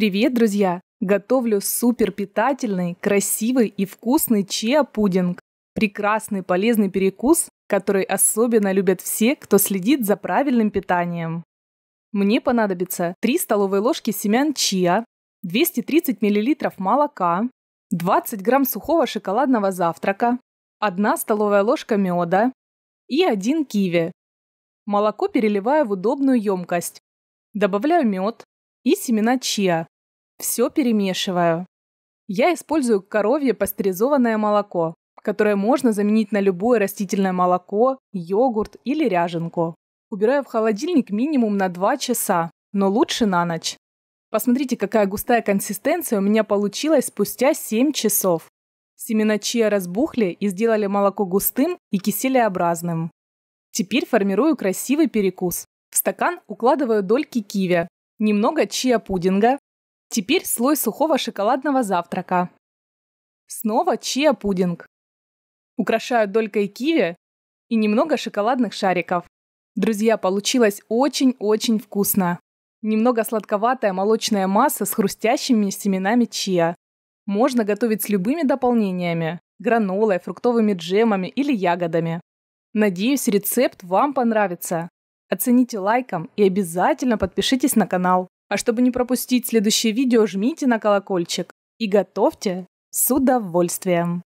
Привет, друзья! Готовлю супер питательный, красивый и вкусный чиа-пудинг. Прекрасный полезный перекус, который особенно любят все, кто следит за правильным питанием. Мне понадобится 3 столовые ложки семян чиа, 230 мл молока, 20 грамм сухого шоколадного завтрака, 1 столовая ложка меда и 1 киви. Молоко переливаю в удобную емкость. Добавляю мед, и семена чиа. Все перемешиваю. Я использую коровье пастеризованное молоко, которое можно заменить на любое растительное молоко, йогурт или ряженку. Убираю в холодильник минимум на 2 часа, но лучше на ночь. Посмотрите, какая густая консистенция у меня получилась спустя 7 часов. Семена чиа разбухли и сделали молоко густым и киселеобразным. Теперь формирую красивый перекус. В стакан укладываю дольки киви, немного чиа-пудинга. Теперь слой сухого шоколадного завтрака. Снова чиа-пудинг. Украшаю долькой киви и немного шоколадных шариков. Друзья, получилось очень-очень вкусно. Немного сладковатая молочная масса с хрустящими семенами чиа. Можно готовить с любыми дополнениями – гранолой, фруктовыми джемами или ягодами. Надеюсь, рецепт вам понравится. Оцените лайком и обязательно подпишитесь на канал. А чтобы не пропустить следующее видео, жмите на колокольчик и готовьте с удовольствием.